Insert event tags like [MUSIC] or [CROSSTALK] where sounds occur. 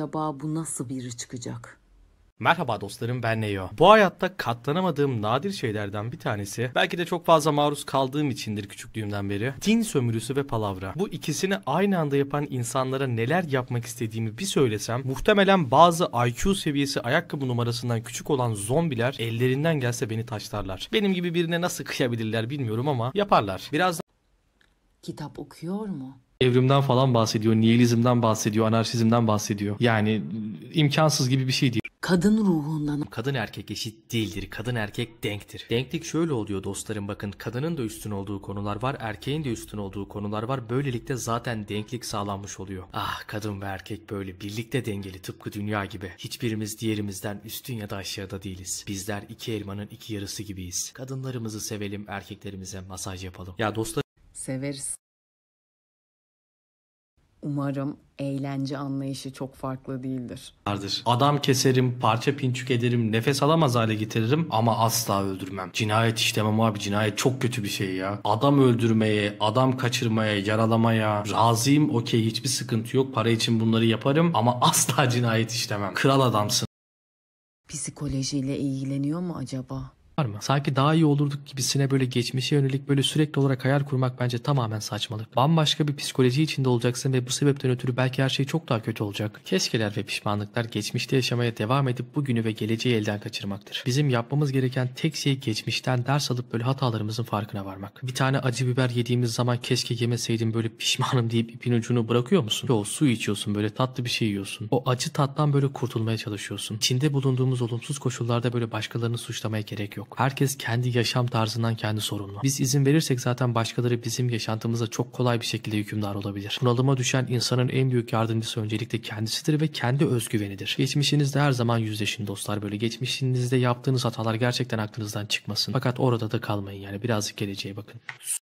acaba bu nasıl biri çıkacak? Merhaba dostlarım ben Neyo. Bu hayatta katlanamadığım nadir şeylerden bir tanesi belki de çok fazla maruz kaldığım içindir küçüklüğümden beri. Din sömürüsü ve palavra. Bu ikisini aynı anda yapan insanlara neler yapmak istediğimi bir söylesem muhtemelen bazı IQ seviyesi ayakkabı numarasından küçük olan zombiler ellerinden gelse beni taşlarlar. Benim gibi birine nasıl kıyabilirler bilmiyorum ama yaparlar. Biraz Kitap okuyor mu? evrimden falan bahsediyor, nihilizmden bahsediyor, anarşizmden bahsediyor. Yani imkansız gibi bir şey değil. Kadın ruhundan. Kadın erkek eşit değildir. Kadın erkek denktir. Denklik şöyle oluyor dostlarım bakın. Kadının da üstün olduğu konular var. Erkeğin de üstün olduğu konular var. Böylelikle zaten denklik sağlanmış oluyor. Ah kadın ve erkek böyle birlikte dengeli tıpkı dünya gibi. Hiçbirimiz diğerimizden üstün ya da aşağıda değiliz. Bizler iki elmanın iki yarısı gibiyiz. Kadınlarımızı sevelim erkeklerimize masaj yapalım. Ya dostlar severiz umarım eğlence anlayışı çok farklı değildir. Vardır. Adam keserim, parça pinçük ederim, nefes alamaz hale getiririm ama asla öldürmem. Cinayet işlemem abi cinayet çok kötü bir şey ya. Adam öldürmeye, adam kaçırmaya, yaralamaya razıyım okey hiçbir sıkıntı yok. Para için bunları yaparım ama [LAUGHS] asla cinayet işlemem. Kral adamsın. Psikolojiyle ilgileniyor mu acaba? var mı? Sanki daha iyi olurduk gibisine böyle geçmişe yönelik böyle sürekli olarak hayal kurmak bence tamamen saçmalık. Bambaşka bir psikoloji içinde olacaksın ve bu sebepten ötürü belki her şey çok daha kötü olacak. Keşkeler ve pişmanlıklar geçmişte yaşamaya devam edip bugünü ve geleceği elden kaçırmaktır. Bizim yapmamız gereken tek şey geçmişten ders alıp böyle hatalarımızın farkına varmak. Bir tane acı biber yediğimiz zaman keşke yemeseydim böyle pişmanım [LAUGHS] deyip ipin ucunu bırakıyor musun? Yok su içiyorsun böyle tatlı bir şey yiyorsun. O acı tattan böyle kurtulmaya çalışıyorsun. İçinde bulunduğumuz olumsuz koşullarda böyle başkalarını suçlamaya gerek yok yok. Herkes kendi yaşam tarzından kendi sorumlu. Biz izin verirsek zaten başkaları bizim yaşantımıza çok kolay bir şekilde hükümdar olabilir. Bunalıma düşen insanın en büyük yardımcısı öncelikle kendisidir ve kendi özgüvenidir. Geçmişinizde her zaman yüzleşin dostlar böyle. Geçmişinizde yaptığınız hatalar gerçekten aklınızdan çıkmasın. Fakat orada da kalmayın yani birazcık geleceğe bakın.